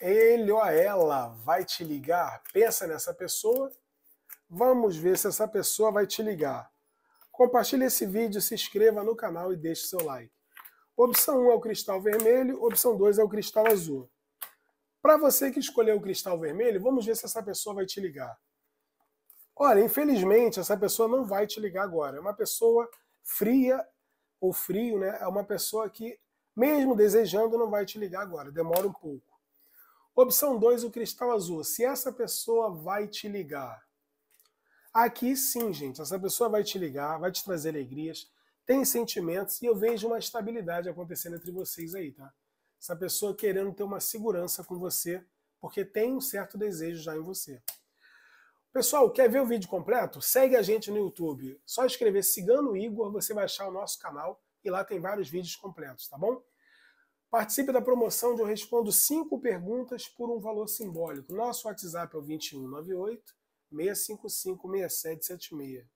ele ou ela vai te ligar? Pensa nessa pessoa. Vamos ver se essa pessoa vai te ligar. Compartilhe esse vídeo, se inscreva no canal e deixe seu like. Opção 1 é o cristal vermelho, opção 2 é o cristal azul. Para você que escolheu o cristal vermelho, vamos ver se essa pessoa vai te ligar. Olha, infelizmente, essa pessoa não vai te ligar agora. É uma pessoa fria ou frio, né? É uma pessoa que, mesmo desejando, não vai te ligar agora. Demora um pouco. Opção 2, o cristal azul. Se essa pessoa vai te ligar. Aqui sim, gente, essa pessoa vai te ligar, vai te trazer alegrias, tem sentimentos e eu vejo uma estabilidade acontecendo entre vocês aí, tá? Essa pessoa querendo ter uma segurança com você, porque tem um certo desejo já em você. Pessoal, quer ver o vídeo completo? Segue a gente no YouTube. Só escrever Cigano Igor, você vai achar o nosso canal e lá tem vários vídeos completos, tá bom? Participe da promoção de eu respondo cinco perguntas por um valor simbólico. Nosso WhatsApp é o 2198 655 6776.